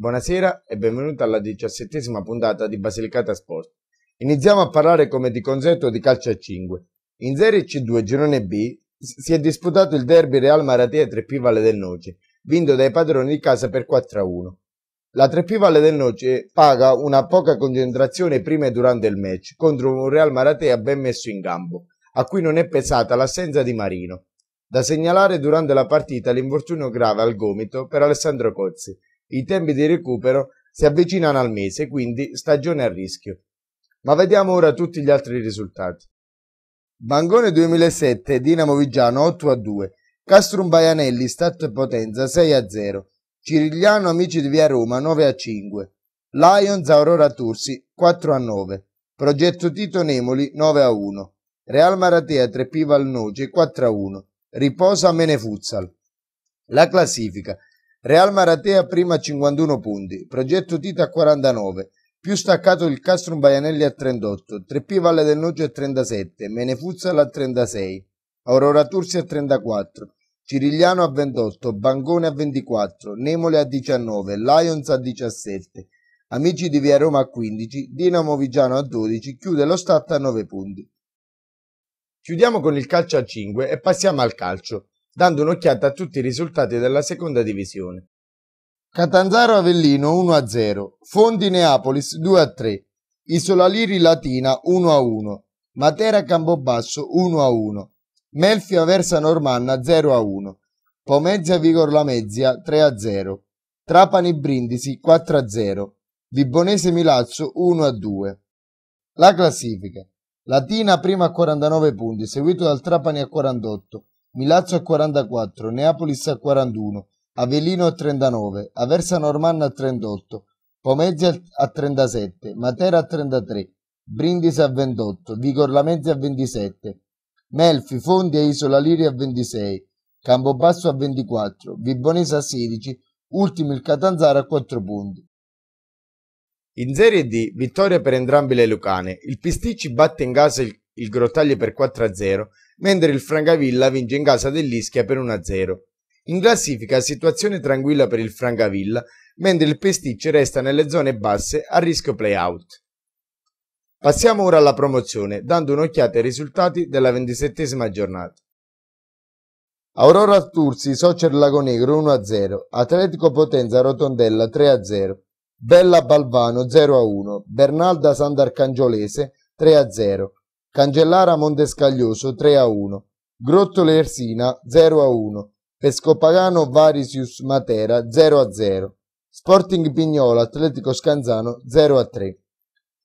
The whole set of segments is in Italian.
Buonasera e benvenuti alla diciassettesima puntata di Basilicata Sport. Iniziamo a parlare come di consueto di calcio a 5. In Serie C2 Girone B si è disputato il derby Real Maratea 3P Valle del Noce, vinto dai padroni di casa per 4-1. La 3P Valle del Noce paga una poca concentrazione prima e durante il match contro un Real Maratea ben messo in campo, a cui non è pesata l'assenza di Marino. Da segnalare durante la partita l'infortunio grave al gomito per Alessandro Cozzi, i tempi di recupero si avvicinano al mese, quindi stagione a rischio. Ma vediamo ora tutti gli altri risultati. Bangone 2007, Dinamo Vigiano 8 a 2, Castrum Baianelli, Stato Potenza 6 a 0, Cirigliano Amici di Via Roma 9 a 5, Lions Aurora Tursi 4 a 9, Progetto Tito Nemoli 9 a 1, Real Maratea 3 Trepival Noce 4 a 1, Riposa Menefutsal. La classifica Real Maratea prima a 51 punti, Progetto Tita a 49, più staccato il Castrum Baianelli a 38, 3P Valle del Noggio a 37, Menefuzzal a 36, Aurora Tursi a 34, Cirigliano a 28, Bangone a 24, Nemole a 19, Lions a 17, Amici di Via Roma a 15, Dinamo Vigiano a 12, chiude lo Stat a 9 punti. Chiudiamo con il calcio a 5 e passiamo al calcio dando un'occhiata a tutti i risultati della seconda divisione. Catanzaro Avellino 1-0, Fondi Neapolis 2-3, Isola Liri Latina 1-1, Matera Campobasso 1-1, Melfi Aversa Normanna 0-1, Pomezia Vigor Lamezia 3-0, Trapani Brindisi 4-0, Vibonese Milazzo 1-2. La classifica. Latina prima a 49 punti, seguito dal Trapani a 48, Milazzo a 44, Neapolis a 41, Avellino a 39, Aversa Normanna a 38, Pomezia a 37, Matera a 33, Brindisi a 28, Vigor Lamezia a 27, Melfi, Fondi e Isola Liri a 26, Campobasso a 24, Vibonese a 16, ultimo il Catanzaro a 4 punti. In Serie D, vittoria per entrambe le Lucane. Il Pisticci batte in casa il il Grottaglie per 4-0, mentre il Francavilla vince in casa dell'Ischia per 1-0. In classifica situazione tranquilla per il Francavilla, mentre il Pesticce resta nelle zone basse a rischio play-out. Passiamo ora alla promozione, dando un'occhiata ai risultati della ventisettesima giornata. Aurora Turzi, Socer Lagonegro 1-0, Atletico Potenza Rotondella 3-0, Bella Balvano 0-1, Bernalda Sandarcangiolese 3-0, Cancellara Montescaglioso 3 a 1, Grottole Ersina 0 a 1, Pescopagano Varisius Matera 0 a 0, Sporting Pignola Atletico Scanzano 0 a 3.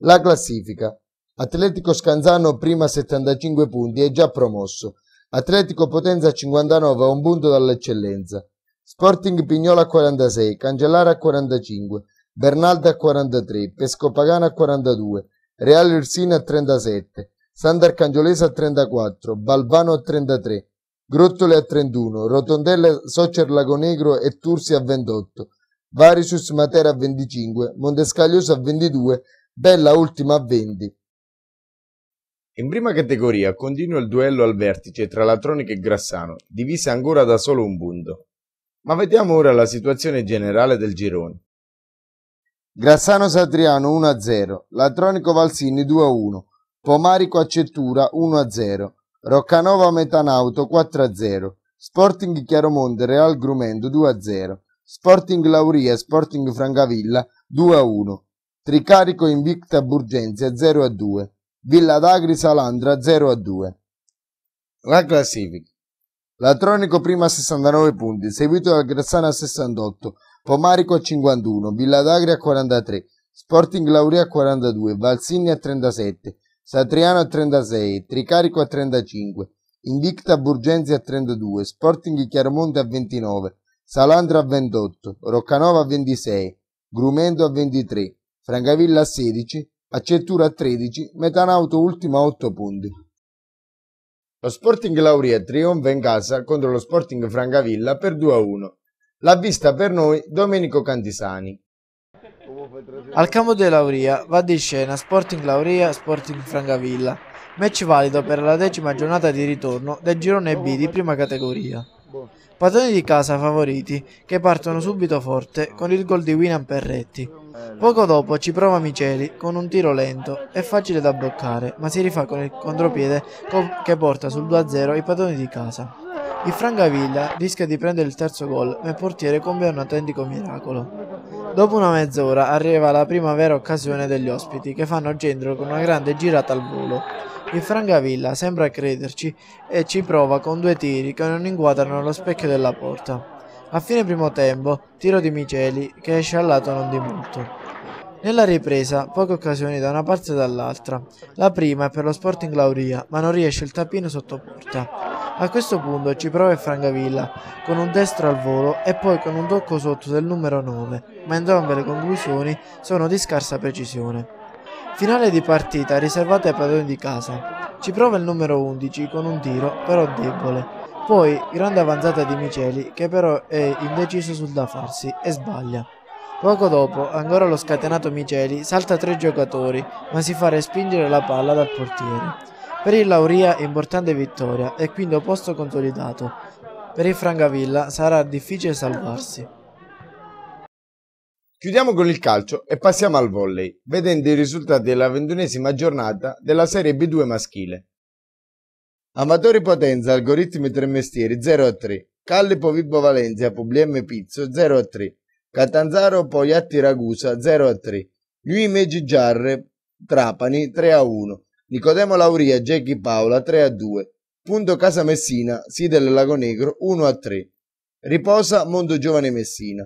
La classifica. Atletico Scanzano prima 75 punti è già promosso. Atletico Potenza 59 a un punto dall'eccellenza. Sporting Pignola 46, Cancellara 45, Bernalda 43, Pescopagana 42, Real Ursina 37, Sant'Arcangiolese a 34, Balvano a 33, Grottole a 31, Rotondella, Soccer Lagonegro e Tursi a 28, Varicius Matera a 25, Montescaglioso a 22, Bella Ultima a 20. In prima categoria continua il duello al vertice tra Latronic e Grassano, divisa ancora da solo un punto. Ma vediamo ora la situazione generale del girone. Grassano Satriano 1-0, Latronico Valsini 2-1, Pomarico Accettura Cettura 1-0, Roccanova Metanauto 4-0, Sporting Chiaromonte Real Grumento 2-0, Sporting Lauria Sporting Francavilla 2-1, Tricarico Invicta Burgenzia 0-2, Villa d'Agri Salandra 0-2. La classifica. Latronico prima a 69 punti, seguito dal Grassano a 68, Pomarico a 51, Villa d'Agri a 43, Sporting Lauria a 42, Valsini a 37, Satriano a 36, Tricarico a 35, Invicta Burgenzi a 32, Sporting Chiaromonte a 29, Salandra a 28, Roccanova a 26, Grumento a 23, Francavilla a 16, Accettura a 13, Metanauto ultimo a 8 punti. Lo Sporting Lauria trionfa in casa contro lo Sporting Francavilla per 2-1. L'ha vista per noi Domenico Cantisani. Al campo della Lauria va di scena Sporting Lauria Sporting Francavilla, match valido per la decima giornata di ritorno del girone B di prima categoria. Padroni di casa favoriti che partono subito forte con il gol di Winan Perretti. Poco dopo ci prova Miceli con un tiro lento e facile da bloccare, ma si rifà con il contropiede che porta sul 2-0 i padroni di casa. Il Francavilla rischia di prendere il terzo gol, ma il portiere compie un autentico miracolo. Dopo una mezz'ora arriva la prima vera occasione degli ospiti che fanno gendro con una grande girata al volo. Il Frangavilla sembra crederci e ci prova con due tiri che non inquadrano lo specchio della porta. A fine primo tempo, tiro di Miceli che esce al lato non di molto. Nella ripresa, poche occasioni da una parte e dall'altra. La prima è per lo Sporting Lauria, ma non riesce il tappino sotto porta. A questo punto ci prova il Frangavilla, con un destro al volo e poi con un tocco sotto del numero 9, ma entrambe le conclusioni sono di scarsa precisione. Finale di partita riservata ai padroni di casa. Ci prova il numero 11 con un tiro, però debole. Poi grande avanzata di Miceli, che però è indeciso sul da farsi e sbaglia. Poco dopo, ancora lo scatenato Miceli salta tre giocatori, ma si fa respingere la palla dal portiere. Per il Lauria importante vittoria e quindi posto consolidato. Per il Frangavilla sarà difficile salvarsi. Chiudiamo con il calcio e passiamo al volley, vedendo i risultati della ventunesima giornata della Serie B2 maschile. Amatori Potenza, Algoritmi Tremestieri 0 3, Callipo Vibo Valencia, Publiem Pizzo 0 3, Catanzaro Poiatti Ragusa 0 3, New Image Giarre Trapani 3 1, Nicodemo Lauria, Jackie Paola 3 a 2. Punto Casa Messina, Sidel del Lago Negro 1 a 3. Riposa Mondo Giovane Messina.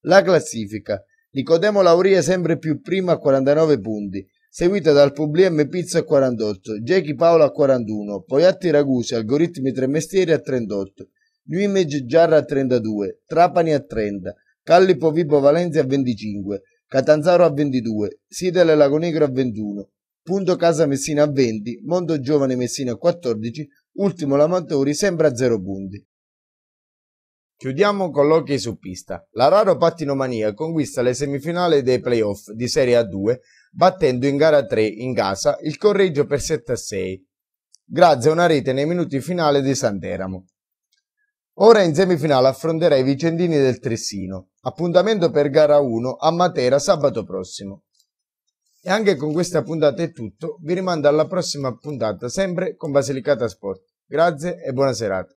La classifica. Nicodemo Lauria sempre più prima a 49 punti, seguita dal Publiem Pizza a 48, Jackie Paola a 41, Poiatti Ragusi, Algoritmi Tre Mestieri a 38, New Image Giarra a 32, Trapani a 30, Callipo Vibo Valenzi a 25, Catanzaro a 22, Sidele Lago Negro a 21, Punto Casa Messina a 20, Mondo Giovane Messina a 14, Ultimo Lamatori sembra a 0 punti. Chiudiamo con l'hockey su pista. La Raro Pattinomania conquista le semifinali dei playoff di Serie A2 battendo in gara 3 in casa il Correggio per 7-6 grazie a una rete nei minuti finali di Santeramo. Ora in semifinale affronterà i Vicendini del Tressino. Appuntamento per gara 1 a Matera sabato prossimo. E anche con questa puntata è tutto, vi rimando alla prossima puntata sempre con Basilicata Sport. Grazie e buona serata.